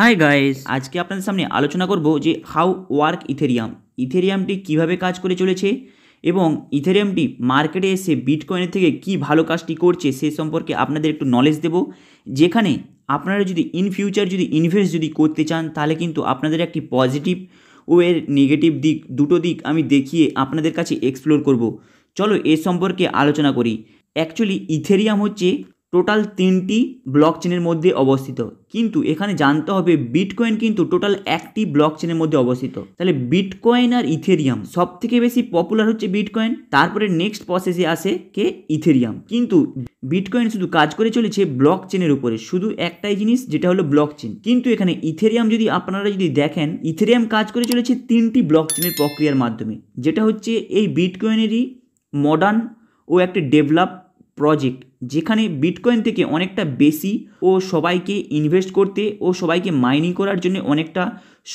hi guys আজকে আপনাদের সামনে আলোচনা করব যে হাউ ওয়ার্ক ইথেরিয়াম ইথেরিয়ামটি কিভাবে কাজ করে চলেছে এবং ইথেরিয়ামটি মার্কেটে এসে বিটকয়েনের থেকে কি ভালো কাজটি করছে সে সম্পর্কে আপনাদের একটু নলেজ দেব যেখানে আপনারা যদি ইন ফিউচার যদি ইনভেস্ট যদি করতে চান তাহলে কিন্তু আপনাদের একটি পজিটিভ ও এর নেগেটিভ দিক দুটো দিক আমি দেখিয়ে আপনাদের কাছে এক্সপ্লোর করব চলো এ সম্পর্কে আলোচনা করি অ্যাকচুয়ালি ইথেরিয়াম হচ্ছে টোটাল তিনটি ব্লক চেনের মধ্যে অবস্থিত কিন্তু এখানে জানতে হবে বিটকয়েন কিন্তু টোটাল একটি ব্লক চেনের মধ্যে অবস্থিত তাহলে বিটকয়েন আর ইথেরিয়াম সব থেকে বেশি পপুলার হচ্ছে বিটকয়েন তারপরে নেক্সট প্রসেসে আসে কে ইথেরিয়াম কিন্তু বিটকয়েন শুধু কাজ করে চলেছে ব্লক চেনের উপরে শুধু একটাই জিনিস যেটা হলো ব্লক চেন কিন্তু এখানে ইথেরিয়াম যদি আপনারা যদি দেখেন ইথেরিয়াম কাজ করে চলেছে তিনটি ব্লক চেনের প্রক্রিয়ার মাধ্যমে যেটা হচ্ছে এই বিটকয়েনেরই মডার্ন ও একটা ডেভেলপ প্রজেক্ট যেখানে বিটকয়েন থেকে অনেকটা বেশি ও সবাইকে ইনভেস্ট করতে ও সবাইকে মাইনিং করার জন্য অনেকটা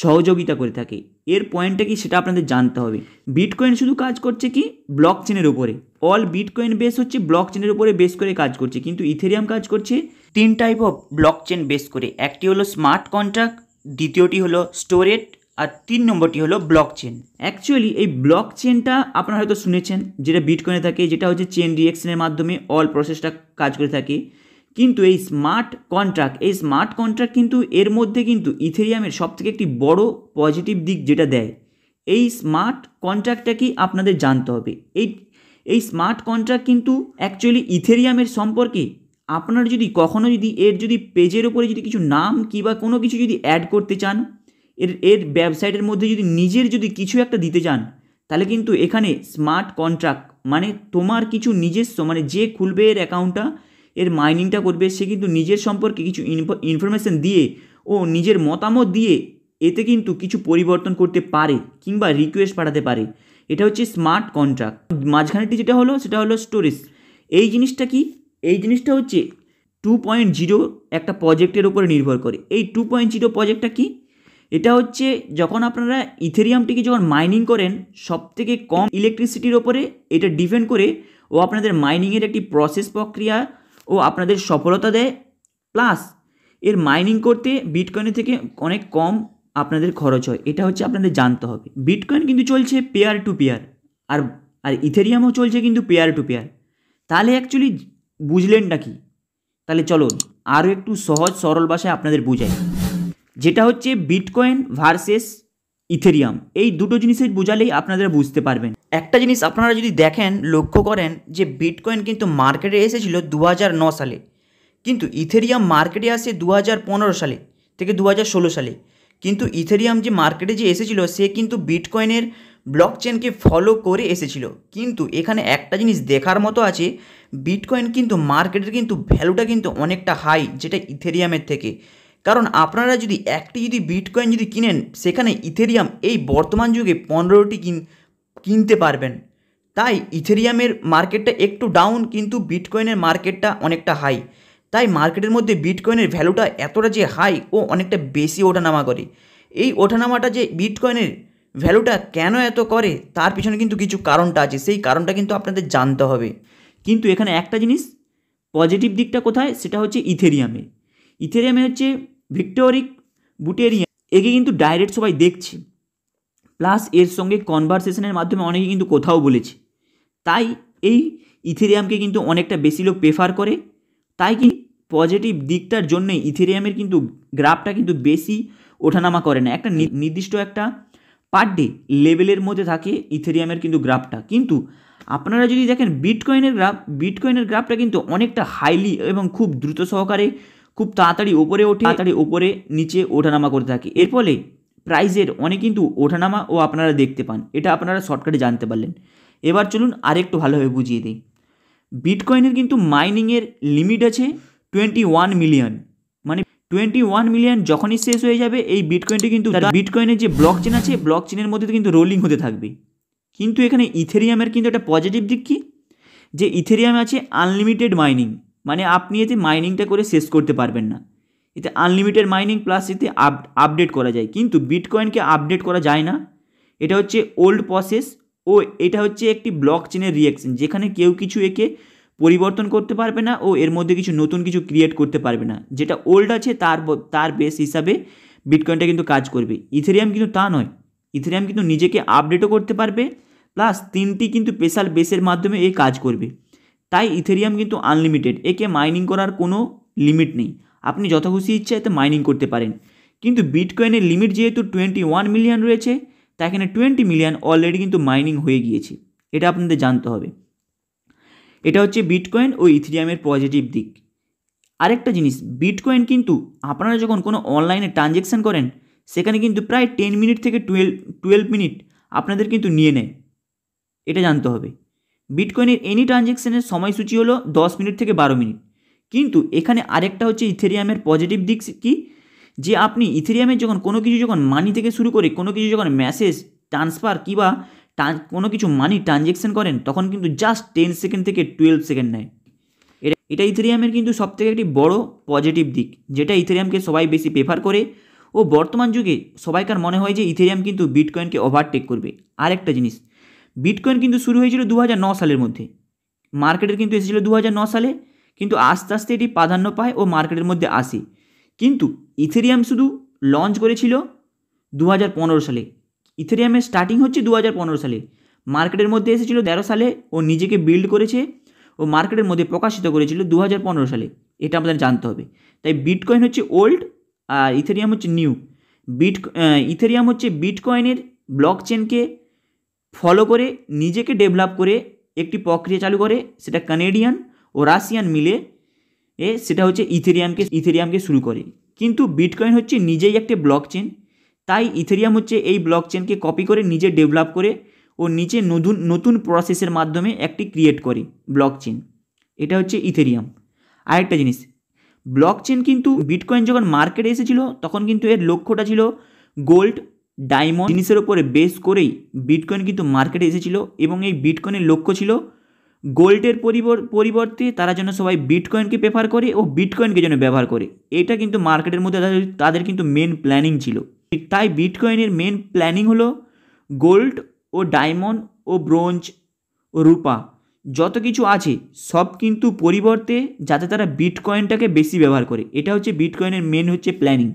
সহযোগিতা করে থাকে এর পয়েন্টটা কি সেটা আপনাদের জানতে হবে বিটকয়েন শুধু কাজ করছে কি ব্লক চেনের উপরে অল বিটকয়েন বেস হচ্ছে ব্লক চেনের উপরে বেস করে কাজ করছে কিন্তু ইথেরিয়াম কাজ করছে তিন type of block chain base করে একটি হলো স্মার্ট কন্ট্রাক্ট দ্বিতীয়টি হলো স্টোরেট আর তিন নম্বরটি হলো ব্লক চেন অ্যাকচুয়ালি এই ব্লক চেনটা আপনারা হয়তো শুনেছেন যেটা বিট করে থাকে যেটা হচ্ছে চেন রিয়েকশনের মাধ্যমে অল প্রসেসটা কাজ করে থাকে কিন্তু এই স্মার্ট কন্ট্রাক্ট এই স্মার্ট কন্ট্রাক্ট কিন্তু এর মধ্যে কিন্তু ইথেরিয়ামের সবথেকে একটি বড় পজিটিভ দিক যেটা দেয় এই স্মার্ট কন্ট্রাক্টটা কি আপনাদের জানতে হবে এই এই স্মার্ট কন্ট্রাক্ট কিন্তু অ্যাকচুয়ালি ইথেরিয়ামের সম্পর্কে আপনারা যদি কখনও যদি এর যদি পেজের ওপরে যদি কিছু নাম কিবা কোনো কিছু যদি অ্যাড করতে চান এর এর ব্যবসাইটের মধ্যে যদি নিজের যদি কিছু একটা দিতে চান তাহলে কিন্তু এখানে স্মার্ট কন্ট্রাক্ট মানে তোমার কিছু নিজস্ব মানে যে খুলবে এর অ্যাকাউন্টটা এর মাইনিংটা করবে সে কিন্তু নিজের সম্পর্কে কিছু ইনফরমেশান দিয়ে ও নিজের মতামত দিয়ে এতে কিন্তু কিছু পরিবর্তন করতে পারে কিংবা রিকোয়েস্ট পাঠাতে পারে এটা হচ্ছে স্মার্ট কন্ট্রাক্ট মাঝখানেটি যেটা হলো সেটা হলো স্টোরেজ এই জিনিসটা কি এই জিনিসটা হচ্ছে টু পয়েন্ট জিরো একটা প্রজেক্টের ওপরে নির্ভর করে এই টু পয়েন্ট জিরো প্রজেক্টটা কি এটা হচ্ছে যখন আপনারা ইথেরিয়ামটিকে যখন মাইনিং করেন সব থেকে কম ইলেকট্রিসিটির ওপরে এটা ডিপেন্ড করে ও আপনাদের মাইনিংয়ের একটি প্রসেস প্রক্রিয়া ও আপনাদের সফলতা দেয় প্লাস এর মাইনিং করতে বিটকয়েনের থেকে অনেক কম আপনাদের খরচ হয় এটা হচ্ছে আপনাদের জানতে হবে বিটকয়েন কিন্তু চলছে পেয়ার টু পেয়ার আর আর ইথেরিয়ামও চলছে কিন্তু পেয়ার টু পেয়ার তাহলে অ্যাকচুয়ালি বুঝলেন কি তাহলে চলো আরও একটু সহজ সরল ভাষায় আপনাদের বুঝাই যেটা হচ্ছে বিটকয়েন ভার্সেস ইথেরিয়াম এই দুটো জিনিসের বোঝালেই আপনারা বুঝতে পারবেন একটা জিনিস আপনারা যদি দেখেন লক্ষ্য করেন যে বিটকয়েন কিন্তু মার্কেটে এসেছিল দু সালে কিন্তু ইথেরিয়াম মার্কেটে আসে দু সালে থেকে দু সালে কিন্তু ইথেরিয়াম যে মার্কেটে যে এসেছিল সে কিন্তু বিটকয়েনের ব্লক চেনকে ফলো করে এসেছিল কিন্তু এখানে একটা জিনিস দেখার মতো আছে বিটকয়েন কিন্তু মার্কেটের কিন্তু ভ্যালুটা কিন্তু অনেকটা হাই যেটা ইথেরিয়ামের থেকে কারণ আপনারা যদি একটি যদি বিটকয়েন যদি কিনেন সেখানে ইথেরিয়াম এই বর্তমান যুগে পনেরোটি কিন কিনতে পারবেন তাই ইথেরিয়ামের মার্কেটটা একটু ডাউন কিন্তু বিটকয়েনের মার্কেটটা অনেকটা হাই তাই মার্কেটের মধ্যে বিটকয়েনের ভ্যালুটা এতটা যে হাই ও অনেকটা বেশি ওঠানামা করে এই ওঠানামাটা যে বিটকয়েনের ভ্যালুটা কেন এত করে তার পিছনে কিন্তু কিছু কারণটা আছে সেই কারণটা কিন্তু আপনাদের জানতে হবে কিন্তু এখানে একটা জিনিস পজিটিভ দিকটা কোথায় সেটা হচ্ছে ইথেরিয়ামে ইথেরিয়ামে হচ্ছে ভিক্টোরিক বুটেরিয়া একে কিন্তু ডাইরেক্ট সবাই দেখছে প্লাস এর সঙ্গে কনভারসেশনের মাধ্যমে অনেকে কিন্তু কোথাও বলেছে তাই এই ইথেরিয়ামকে কিন্তু অনেকটা বেশি লোক প্রেফার করে তাই কি পজিটিভ দিকটার জন্যে ইথেরিয়ামের কিন্তু গ্রাফটা কিন্তু বেশি ওঠানামা করে না একটা নির্দিষ্ট একটা পার ডে লেভেলের মধ্যে থাকে ইথেরিয়ামের কিন্তু গ্রাফটা কিন্তু আপনারা যদি দেখেন বিটকয়েনের গ্রাফ বিটকয়েনের গ্রাফটা কিন্তু অনেকটা হাইলি এবং খুব দ্রুত সহকারে খুব তাড়াতাড়ি ওপরে ওঠে তাড়াতাড়ি ওপরে নিচে ওঠানামা করতে থাকে এর ফলে প্রাইজের অনেক কিন্তু ওঠানামা ও আপনারা দেখতে পান এটা আপনারা শর্টকাটে জানতে পারলেন এবার চলুন আরেকটু ভালোভাবে বুঝিয়ে দিই বিটকয়েনের কিন্তু মাইনিংয়ের লিমিট আছে টোয়েন্টি ওয়ান মিলিয়ন মানে টোয়েন্টি ওয়ান মিলিয়ন যখনই শেষ হয়ে যাবে এই বিটকয়েনটি কিন্তু বিটকয়েনের যে ব্লক চেন আছে ব্লক চেনের মধ্যে কিন্তু রোলিং হতে থাকবে কিন্তু এখানে ইথেরিয়ামের কিন্তু একটা পজিটিভ দিক কী যে ইথেরিয়ামে আছে আনলিমিটেড মাইনিং মানে আপনি এতে মাইনিংটা করে শেষ করতে পারবেন না এতে আনলিমিটেড মাইনিং প্লাস এতে আপ আপডেট করা যায় কিন্তু বিটকয়েনকে আপডেট করা যায় না এটা হচ্ছে ওল্ড প্রসেস ও এটা হচ্ছে একটি ব্লক চেনের রিয়াকশন যেখানে কেউ কিছু একে পরিবর্তন করতে পারবে না ও এর মধ্যে কিছু নতুন কিছু ক্রিয়েট করতে পারবে না যেটা ওল্ড আছে তার তার বেস হিসাবে বিটকয়েনটা কিন্তু কাজ করবে ইথেরিয়াম কিন্তু তা নয় ইথেরিয়াম কিন্তু নিজেকে আপডেটও করতে পারবে প্লাস তিনটি কিন্তু স্পেশাল বেসের মাধ্যমে এই কাজ করবে তাই ইথেরিয়াম কিন্তু আনলিমিটেড একে মাইনিং করার কোনো লিমিট নেই আপনি যত খুশি ইচ্ছা এতে মাইনিং করতে পারেন কিন্তু বিটকয়েনের লিমিট যেহেতু টোয়েন্টি ওয়ান মিলিয়ন রয়েছে তা এখানে টোয়েন্টি মিলিয়ন অলরেডি কিন্তু মাইনিং হয়ে গিয়েছে এটা আপনাদের জানতে হবে এটা হচ্ছে বিটকয়েন ও ইথেরিয়ামের পজিটিভ দিক আরেকটা জিনিস বিটকয়েন কিন্তু আপনারা যখন কোনো অনলাইনে ট্রানজ্যাকশান করেন সেখানে কিন্তু প্রায় টেন মিনিট থেকে টুয়েলভ টুয়েলভ মিনিট আপনাদের কিন্তু নিয়ে নেয় এটা জানতে হবে বিটকয়েনের এনি ট্রানজ্যাকশানের সময়সূচি হলো দশ মিনিট থেকে বারো মিনিট কিন্তু এখানে আরেকটা হচ্ছে ইথেরিয়ামের পজিটিভ দিক কি যে আপনি ইথেরিয়ামের যখন কোনো কিছু যখন মানি থেকে শুরু করে কোনো কিছু যখন মেসেজ ট্রান্সফার কিবা কোনো কিছু মানি ট্রানজ্যাকশান করেন তখন কিন্তু জাস্ট টেন সেকেন্ড থেকে টুয়েলভ সেকেন্ড নেয় এটা এটা ইথেরিয়ামের কিন্তু সবথেকে একটি বড় পজিটিভ দিক যেটা ইথেরিয়ামকে সবাই বেশি প্রেফার করে ও বর্তমান যুগে সবাইকার মনে হয় যে ইথেরিয়াম কিন্তু বিটকয়েনকে ওভারটেক করবে আরেকটা জিনিস বিটকয়েন কিন্তু শুরু হয়েছিল দু সালের মধ্যে মার্কেটের কিন্তু এসেছিল দু সালে কিন্তু আস্তে আস্তে এটি প্রাধান্য পায় ও মার্কেটের মধ্যে আসে কিন্তু ইথেরিয়াম শুধু লঞ্চ করেছিল দু সালে ইথেরিয়ামের স্টার্টিং হচ্ছে দু সালে মার্কেটের মধ্যে এসেছিল তেরো সালে ও নিজেকে বিল্ড করেছে ও মার্কেটের মধ্যে প্রকাশিত করেছিল দু সালে এটা আমাদের জানতে হবে তাই বিটকয়েন হচ্ছে ওল্ড আর ইথেরিয়াম হচ্ছে নিউ বিট ইথেরিয়াম হচ্ছে বিটকয়েনের ব্লক চেনকে ফলো করে নিজেকে ডেভেলপ করে একটি প্রক্রিয়া চালু করে সেটা কানেডিয়ান ও রাশিয়ান মিলে এ সেটা হচ্ছে ইথেরিয়ামকে ইথেরিয়ামকে শুরু করে কিন্তু বিটকয়েন হচ্ছে নিজেই একটি ব্লক চেন তাই ইথেরিয়াম হচ্ছে এই ব্লক চেনকে কপি করে নিজে ডেভেলপ করে ও নিচে নতুন নতুন প্রসেসের মাধ্যমে একটি ক্রিয়েট করে ব্লক চেন এটা হচ্ছে ইথেরিয়াম আরেকটা জিনিস ব্লক চেন কিন্তু বিটকয়েন যখন মার্কেটে এসেছিল তখন কিন্তু এর লক্ষ্যটা ছিল গোল্ড ডায়মন্ড জিনিসের উপরে বেস করেই বিটকয়েন কিন্তু মার্কেটে এসেছিল এবং এই বিটকয়েনের লক্ষ্য ছিল গোল্ডের পরিবর্তে তারা যেন সবাই বিটকয়েনকে প্রেফার করে ও বিটকয়েনকে যেন ব্যবহার করে এটা কিন্তু মার্কেটের মধ্যে তাদের তাদের কিন্তু মেন প্ল্যানিং ছিল তাই বিটকয়েনের মেন প্ল্যানিং হলো গোল্ড ও ডায়মন্ড ও ব্রোঞ্জ ও রূপা যত কিছু আছে সব কিন্তু পরিবর্তে যাতে তারা বিটকয়েনটাকে বেশি ব্যবহার করে এটা হচ্ছে বিটকয়েনের মেন হচ্ছে প্ল্যানিং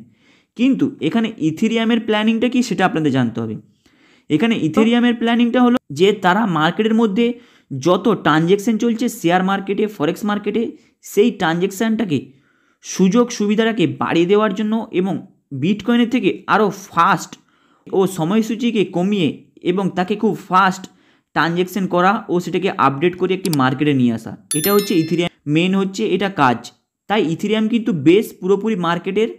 কিন্তু এখানে ইথিরিয়ামের প্ল্যানিংটা কি সেটা আপনাদের জানতে হবে এখানে ইথেরিয়ামের প্ল্যানিংটা হলো যে তারা মার্কেটের মধ্যে যত ট্রানজ্যাকশান চলছে শেয়ার মার্কেটে ফরেক্স মার্কেটে সেই ট্রানজ্যাকশানটাকে সুযোগ সুবিধাটাকে বাড়িয়ে দেওয়ার জন্য এবং বিটকয়েনের থেকে আরও ফাস্ট ও সময়সূচিকে কমিয়ে এবং তাকে খুব ফাস্ট ট্রানজ্যাকশান করা ও সেটাকে আপডেট করে একটি মার্কেটে নিয়ে আসা এটা হচ্ছে ইথিরিয়াম মেন হচ্ছে এটা কাজ তাই ইথিরিয়াম কিন্তু বেশ পুরোপুরি মার্কেটের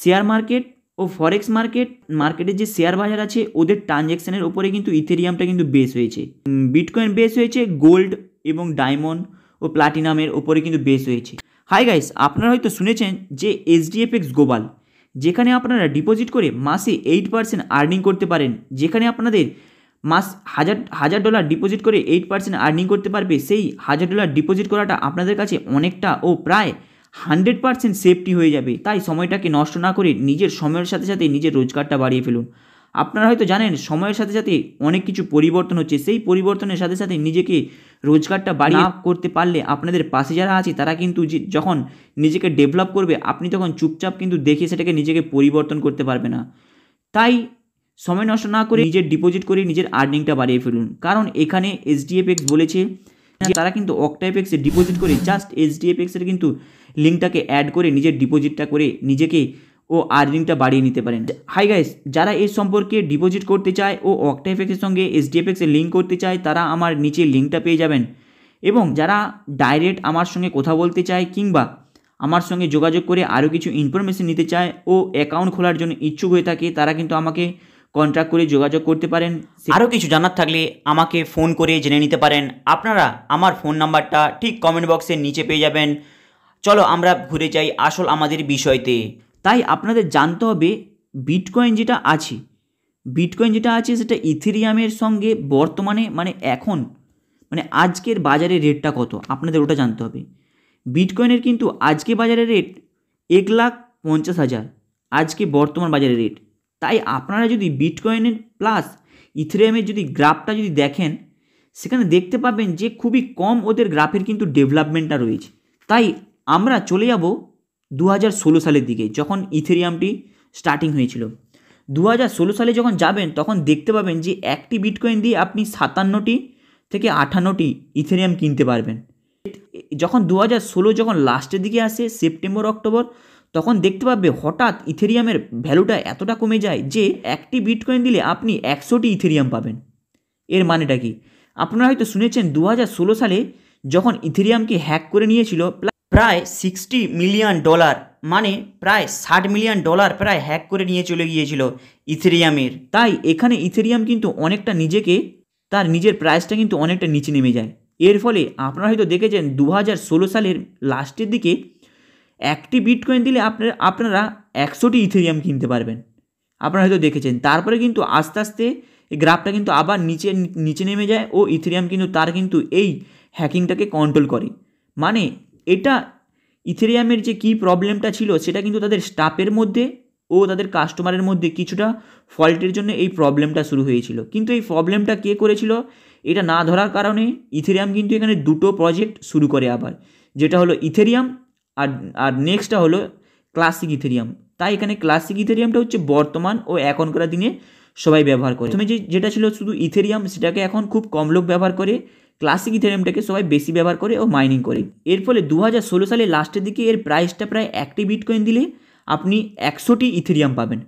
শেয়ার মার্কেট ও ফরেক্স মার্কেট মার্কেটের যে শেয়ার বাজার আছে ওদের ট্রানজ্যাকশানের ওপরে কিন্তু ইথেরিয়ামটা কিন্তু বেস হয়েছে বিটকয়েন বেস হয়েছে গোল্ড এবং ডায়মন্ড ও প্লাটিনামের ওপরে কিন্তু বেস হয়েছে হাই গাইস আপনারা হয়তো শুনেছেন যে এসডিএফএক্স গোবাল যেখানে আপনারা ডিপোজিট করে মাসে এইট পার্সেন্ট আর্নিং করতে পারেন যেখানে আপনাদের মাস হাজার হাজার ডলার ডিপোজিট করে এইট পার্সেন্ট আর্নিং করতে পারবে সেই হাজার ডলার ডিপোজিট করাটা আপনাদের কাছে অনেকটা ও প্রায় হান্ড্রেড পারসেন্ট সেফটি হয়ে যাবে তাই সময়টাকে নষ্ট না করে নিজের সময়ের সাথে সাথে নিজের রোজগারটা বাড়িয়ে ফেলুন আপনারা হয়তো জানেন সময়ের সাথে সাথে অনেক কিছু পরিবর্তন হচ্ছে সেই পরিবর্তনের সাথে সাথে নিজেকে রোজগারটা বাড়িয়ে করতে পারলে আপনাদের পাশে যারা আছে তারা কিন্তু যখন নিজেকে ডেভেলপ করবে আপনি তখন চুপচাপ কিন্তু দেখে সেটাকে নিজেকে পরিবর্তন করতে পারবে না তাই সময় নষ্ট না করে নিজের ডিপোজিট করে নিজের আর্নিংটা বাড়িয়ে ফেলুন কারণ এখানে এসডিএফএক্স বলেছে তারা কিন্তু অক্টাইপেক্সে ডিপোজিট করে জাস্ট এসডিএফএক্সের কিন্তু লিঙ্কটাকে অ্যাড করে নিজের ডিপোজিটটা করে নিজেকে ও আর্নিংটা বাড়িয়ে নিতে পারেন হাই গাইস যারা এর সম্পর্কে ডিপোজিট করতে চায় ও অক্টাইফেক্সের সঙ্গে এসডিএফএক্সে লিঙ্ক করতে চায় তারা আমার নিচে লিঙ্কটা পেয়ে যাবেন এবং যারা ডাইরেক্ট আমার সঙ্গে কথা বলতে চায় কিংবা আমার সঙ্গে যোগাযোগ করে আরও কিছু ইনফরমেশন নিতে চায় ও অ্যাকাউন্ট খোলার জন্য ইচ্ছুক হয়ে থাকে তারা কিন্তু আমাকে কন্ট্যাক্ট করে যোগাযোগ করতে পারেন আরও কিছু জানার থাকলে আমাকে ফোন করে জেনে নিতে পারেন আপনারা আমার ফোন নাম্বারটা ঠিক কমেন্ট বক্সের নিচে পেয়ে যাবেন চলো আমরা ঘুরে যাই আসল আমাদের বিষয়তে তাই আপনাদের জানতে হবে বিটকয়েন যেটা আছে বিটকয়েন যেটা আছে সেটা ইথেরিয়ামের সঙ্গে বর্তমানে মানে এখন মানে আজকের বাজারের রেটটা কত আপনাদের ওটা জানতে হবে বিটকয়েনের কিন্তু আজকে বাজারের রেট এক লাখ পঞ্চাশ হাজার আজকে বর্তমান বাজারের রেট তাই আপনারা যদি বিটকয়েনের প্লাস ইথেরিয়ামের যদি গ্রাফটা যদি দেখেন সেখানে দেখতে পাবেন যে খুবই কম ওদের গ্রাফের কিন্তু ডেভেলপমেন্টটা রয়েছে তাই আমরা চলে যাব দু হাজার ষোলো সালের দিকে যখন ইথেরিয়ামটি স্টার্টিং হয়েছিল দু হাজার ষোলো সালে যখন যাবেন তখন দেখতে পাবেন যে একটি বিটকয়েন দিয়ে আপনি সাতান্নটি থেকে আঠান্নটি ইথেরিয়াম কিনতে পারবেন যখন দু হাজার ষোলো যখন লাস্টের দিকে আসে সেপ্টেম্বর অক্টোবর তখন দেখতে পাবে হঠাৎ ইথেরিয়ামের ভ্যালুটা এতটা কমে যায় যে একটি বিটকয়েন দিলে আপনি একশোটি ইথেরিয়াম পাবেন এর মানেটা কি আপনারা হয়তো শুনেছেন দু সালে যখন ইথেরিয়ামকে হ্যাক করে নিয়েছিল প্রায় সিক্সটি মিলিয়ন ডলার মানে প্রায় ষাট মিলিয়ন ডলার প্রায় হ্যাক করে নিয়ে চলে গিয়েছিল ইথেরিয়ামের তাই এখানে ইথেরিয়াম কিন্তু অনেকটা নিজেকে তার নিজের প্রাইসটা কিন্তু অনেকটা নিচে নেমে যায় এর ফলে আপনারা হয়তো দেখেছেন দু হাজার ষোলো সালের লাস্টের দিকে একটি বিটকয়েন দিলে আপনার আপনারা একশোটি ইথেরিয়াম কিনতে পারবেন আপনারা হয়তো দেখেছেন তারপরে কিন্তু আস্তে আস্তে এই গ্রাফটা কিন্তু আবার নিচে নিচে নেমে যায় ও ইথেরিয়াম কিন্তু তার কিন্তু এই হ্যাকিংটাকে কন্ট্রোল করে মানে এটা ইথেরিয়ামের যে কী প্রবলেমটা ছিল সেটা কিন্তু তাদের স্টাফের মধ্যে ও তাদের কাস্টমারের মধ্যে কিছুটা ফল্টের জন্য এই প্রবলেমটা শুরু হয়েছিল কিন্তু এই প্রবলেমটা কে করেছিল এটা না ধরার কারণে ইথেরিয়াম কিন্তু এখানে দুটো প্রজেক্ট শুরু করে আবার যেটা হলো ইথেরিয়াম আর আর নেক্সটটা হলো ক্লাসিক ইথেরিয়াম তাই এখানে ক্লাসিক ইথেরিয়ামটা হচ্ছে বর্তমান ও এখনকার দিনে সবাই ব্যবহার করে তুমি যে যেটা ছিল শুধু ইথেরিয়াম সেটাকে এখন খুব কম লোক ব্যবহার করে ক্লাসিক ইথেরিয়ামটাকে সবাই বেশি ব্যবহার করে ও মাইনিং করে এর ফলে দু হাজার ষোলো সালে লাস্টের দিকে এর প্রাইসটা প্রায় একটি বিটকয়েন দিলে আপনি একশোটি ইথেরিয়াম পাবেন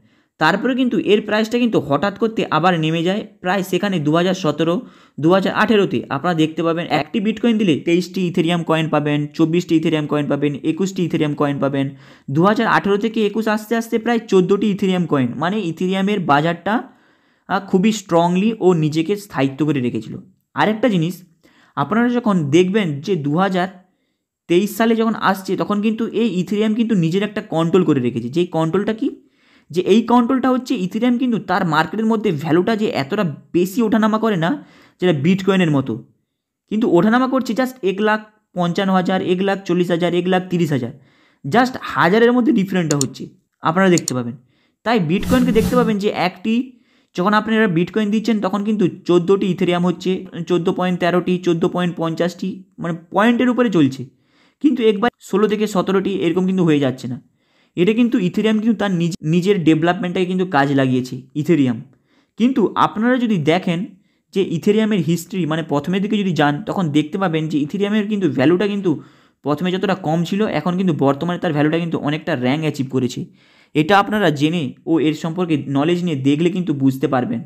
তারপরে কিন্তু এর প্রাইসটা কিন্তু হঠাৎ করতে আবার নেমে যায় প্রায় সেখানে দু হাজার সতেরো দু হাজার আঠেরোতে আপনারা দেখতে পাবেন একটি বিটকয়েন দিলে তেইশটি ইথেরিয়াম কয়েন পাবেন চব্বিশটি ইথেরিয়াম কয়েন পাবেন একুশটি ইথেরিয়াম কয়েন পাবেন দু হাজার আঠেরো থেকে একুশ আস্তে আস্তে প্রায় চোদ্দোটি ইথেরিয়াম কয়েন মানে ইথেরিয়ামের বাজারটা খুবই স্ট্রংলি ও নিজেকে স্থায়িত্ব করে রেখেছিল আরেকটা জিনিস আপনারা যখন দেখবেন যে দু হাজার তেইশ সালে যখন আসছে তখন কিন্তু এই ইথেরিয়াম কিন্তু নিজের একটা কন্ট্রোল করে রেখেছে যে কন্ট্রোলটা কি যে এই কন্ট্রোলটা হচ্ছে ইথেরিয়াম কিন্তু তার মার্কেটের মধ্যে ভ্যালুটা যে এতটা বেশি ওঠানামা করে না যেটা বিটকয়েনের মতো কিন্তু ওঠানামা করছে জাস্ট এক লাখ পঞ্চান্ন হাজার এক লাখ চল্লিশ হাজার এক লাখ তিরিশ হাজার জাস্ট হাজারের মধ্যে ডিফারেন্টটা হচ্ছে আপনারা দেখতে পাবেন তাই বিটকয়েনকে দেখতে পাবেন যে একটি যখন আপনারা বিটকয়েন দিচ্ছেন তখন কিন্তু চোদ্দোটি ইথেরিয়াম হচ্ছে মানে চোদ্দো পয়েন্ট তেরোটি চোদ্দো পয়েন্ট পঞ্চাশটি মানে পয়েন্টের উপরে চলছে কিন্তু একবার ষোলো থেকে সতেরোটি এরকম কিন্তু হয়ে যাচ্ছে না এটা কিন্তু ইথেরিয়াম কিন্তু তার নিজ নিজের ডেভেলপমেন্টটাকে কিন্তু কাজ লাগিয়েছে ইথেরিয়াম কিন্তু আপনারা যদি দেখেন যে ইথেরিয়ামের হিস্ট্রি মানে প্রথমের দিকে যদি যান তখন দেখতে পাবেন যে ইথেরিয়ামের কিন্তু ভ্যালুটা কিন্তু প্রথমে যতটা কম ছিল এখন কিন্তু বর্তমানে তার ভ্যালুটা কিন্তু অনেকটা র্যাঙ্ক অ্যাচিভ করেছে এটা আপনারা জেনে ও এর সম্পর্কে নলেজ নিয়ে দেখলে কিন্তু বুঝতে পারবেন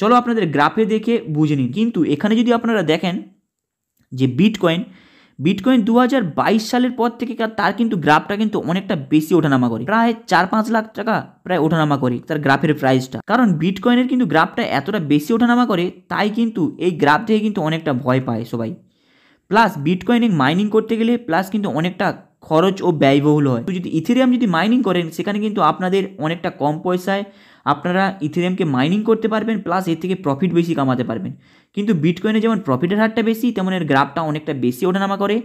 চলো আপনাদের গ্রাফে দেখে বুঝে নিন কিন্তু এখানে যদি আপনারা দেখেন যে বিটকয়েন বিটকয়েন দু হাজার সালের পর থেকে তার কিন্তু গ্রাফটা কিন্তু অনেকটা বেশি ওঠানামা করে প্রায় চার পাঁচ লাখ টাকা প্রায় ওঠানামা করে তার গ্রাফের প্রাইসটা কারণ বিটকয়েনের কিন্তু গ্রাফটা এতটা বেশি ওঠানামা করে তাই কিন্তু এই গ্রাফ থেকে কিন্তু অনেকটা ভয় পায় সবাই প্লাস বিটকয়েনে মাইনিং করতে গেলে প্লাস কিন্তু অনেকটা খরচ ও ব্যয়বহুল হয় যদি ইথেরিয়াম যদি মাইনিং করেন সেখানে কিন্তু আপনাদের অনেকটা কম পয়সায় আপনারা ইথেরিয়ামকে মাইনিং করতে পারবেন প্লাস এর থেকে প্রফিট বেশি কামাতে পারবেন কিন্তু বিটকয়েনে যেমন প্রফিটের হারটা বেশি তেমন এর গ্রাফটা অনেকটা বেশি ওঠানামা করে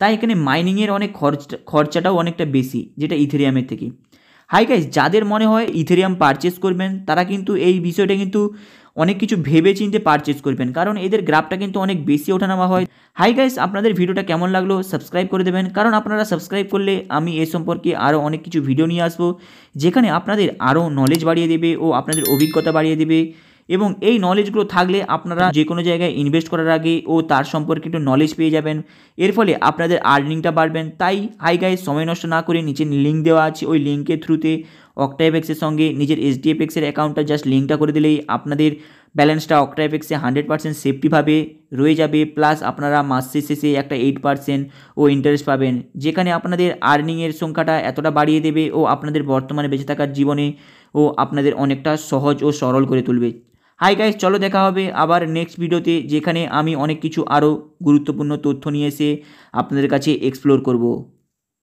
তাই এখানে মাইনিংয়ের অনেক খরচ খরচাটাও অনেকটা বেশি যেটা ইথেরিয়ামের থেকে হাই গাইজ যাদের মনে হয় ইথেরিয়াম পারচেস করবেন তারা কিন্তু এই বিষয়টা কিন্তু অনেক কিছু ভেবে চিনতে পারচেস করবেন কারণ এদের গ্রাফটা কিন্তু অনেক বেশি ওঠানামা হয় হাই গাইস আপনাদের ভিডিওটা কেমন লাগলো সাবস্ক্রাইব করে দেবেন কারণ আপনারা সাবস্ক্রাইব করলে আমি এ সম্পর্কে আরও অনেক কিছু ভিডিও নিয়ে আসবো যেখানে আপনাদের আরও নলেজ বাড়িয়ে দেবে ও আপনাদের অভিজ্ঞতা বাড়িয়ে দেবে এবং এই নলেজগুলো থাকলে আপনারা যে কোনো জায়গায় ইনভেস্ট করার আগে ও তার সম্পর্কে একটু নলেজ পেয়ে যাবেন এর ফলে আপনাদের আর্নিংটা বাড়বেন তাই হাই গায়ে সময় নষ্ট না করে নিচে লিঙ্ক দেওয়া আছে ওই লিঙ্কের থ্রুতে এক্সের সঙ্গে নিজের এক্সের অ্যাকাউন্টটা জাস্ট লিঙ্কটা করে দিলেই আপনাদের ব্যালেন্সটা এক্সে হান্ড্রেড পার্সেন্ট সেফটিভাবে রয়ে যাবে প্লাস আপনারা মাস শেষে একটা এইট পার্সেন্ট ও ইন্টারেস্ট পাবেন যেখানে আপনাদের আর্নিংয়ের সংখ্যাটা এতটা বাড়িয়ে দেবে ও আপনাদের বর্তমানে বেঁচে থাকার জীবনে ও আপনাদের অনেকটা সহজ ও সরল করে তুলবে হাই গাইস চলো দেখা হবে আবার নেক্সট ভিডিওতে যেখানে আমি অনেক কিছু আরও গুরুত্বপূর্ণ তথ্য নিয়ে এসে আপনাদের কাছে এক্সপ্লোর করবো